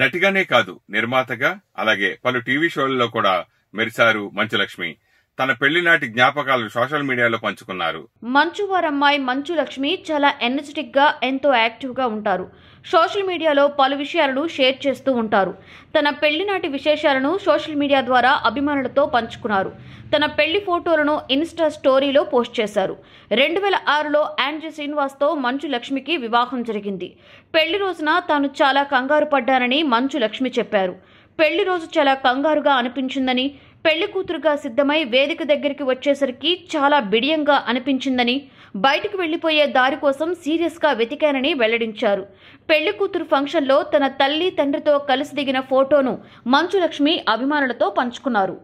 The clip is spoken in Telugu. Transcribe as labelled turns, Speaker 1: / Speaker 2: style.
Speaker 1: నటిగానే కాదు నిర్మాతగా అలాగే పలు టీవీ షోలలో కూడా మెరిశారు మంచులక్ష్మి తన పెళ్లి నాటి జ్ఞాపకాలు సోషల్ మీడియాలో పంచుకున్నారు
Speaker 2: మంచు వారమ్మాయి మంచు లక్ష్మి చాలా ఎనర్జెటిక్ గా ఎంతో యాక్టివ్ గా ఉంటారు సోషల్ మీడియాలో పలు విషయాలను షేర్ చేస్తూ ఉంటారు తన పెళ్లి నాటి విశేషాలను సోషల్ మీడియా ద్వారా అభిమానులతో పంచుకున్నారు తన పెళ్లి ఫోటోలను ఇన్స్టా స్టోరీలో పోస్ట్ చేశారు రెండు వేల ఆరులో యాండ్రీ శ్రీనివాస్తో మంచు లక్ష్మికి వివాహం జరిగింది పెళ్లి రోజున తాను చాలా కంగారు పడ్డానని మంచు లక్ష్మి చెప్పారు పెళ్లి రోజు చాలా కంగారుగా అనిపించిందని పెళ్లి కూతురుగా సిద్ధమై వేదిక దగ్గరికి వచ్చేసరికి చాలా బిడియంగా అనిపించిందని బయటకు వెళ్ళిపోయే దారి కోసం సీరియస్గా వెతికానని వెల్లడించారు పెళ్లి కూతురు ఫంక్షన్లో తన తల్లి తండ్రితో కలిసి దిగిన ఫోటోను మంచులక్ష్మి అభిమానులతో పంచుకున్నారు